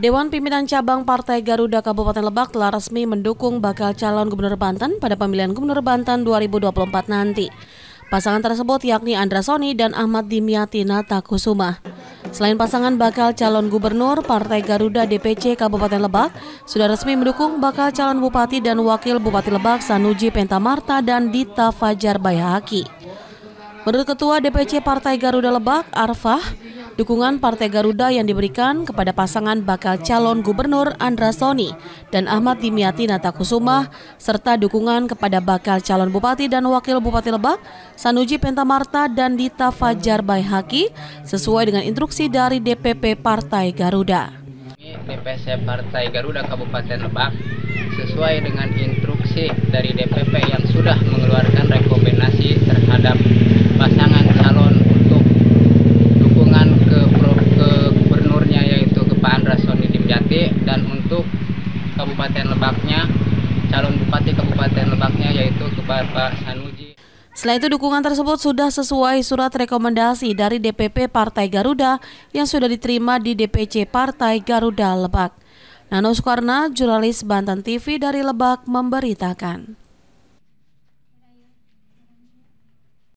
Dewan Pimpinan Cabang Partai Garuda Kabupaten Lebak telah resmi mendukung bakal calon Gubernur Banten pada pemilihan Gubernur Banten 2024 nanti. Pasangan tersebut yakni Andra Soni dan Ahmad Dimyati Nata Kusuma. Selain pasangan bakal calon gubernur, Partai Garuda DPC Kabupaten Lebak sudah resmi mendukung bakal calon bupati dan wakil bupati Lebak Sanuji Pentamarta dan Dita Fajar Bayahaki. Menurut Ketua DPC Partai Garuda Lebak, Arfah, dukungan Partai Garuda yang diberikan kepada pasangan bakal calon Gubernur Andra Soni dan Ahmad Dimyati Natakusuma, serta dukungan kepada bakal calon Bupati dan Wakil Bupati Lebak, Sanuji Pentamarta dan Dita Fajar Baihaki, sesuai dengan instruksi dari DPP Partai Garuda. DPC Partai Garuda Kabupaten Lebak sesuai dengan instruksi dari DPP yang sudah mengeluarkan rekomendasi. Jati dan untuk Kabupaten Lebaknya calon Bupati Kabupaten Lebaknya yaitu Bapak Sanuji. Selain itu dukungan tersebut sudah sesuai surat rekomendasi dari DPP Partai Garuda yang sudah diterima di DPC Partai Garuda Lebak. Nano Sukarna, jurnalis Banten TV dari Lebak memberitakan.